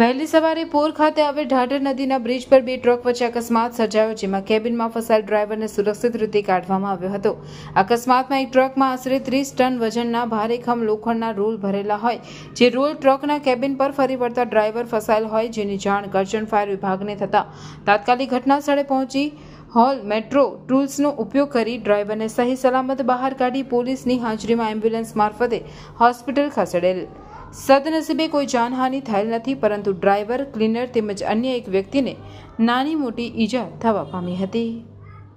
વહેલી સવારે પોર ખાતે આવેલ ઢાઢર નદીના બ્રિજ પર બે ટ્રક વચ્ચે અકસ્માત સર્જાયો જેમાં કેબિનમાં ફસાયેલ ડ્રાઈવરને સુરક્ષિત રીતે કાઢવામાં આવ્યો હતો અકસ્માતમાં એક ટ્રકમાં આશરે ત્રીસ ટન વજનના ભારેખમ લોખંડના રોલ ભરેલા હોય જે રોલ ટ્રકના કેબિન પર ફરી વળતા ડ્રાઈવર ફસાયેલ હોય જેની જાણ ગર્જન ફાયર વિભાગને થતાં તાત્કાલિક ઘટનાસ્થળે પહોંચી હોલ મેટ્રો ટૂલ્સનો ઉપયોગ કરી ડ્રાઈવરને સહી સલામત બહાર કાઢી પોલીસની હાજરીમાં એમ્બ્યુલન્સ મારફતે હોસ્પિટલ ખસેડેલ સદનસીબે કોઈ જાનહાનિ થયેલ નથી પરંતુ ડ્રાઈવર ક્લીનર તેમજ અન્ય એક વ્યક્તિને નાની મોટી ઈજા થવા પામી હતી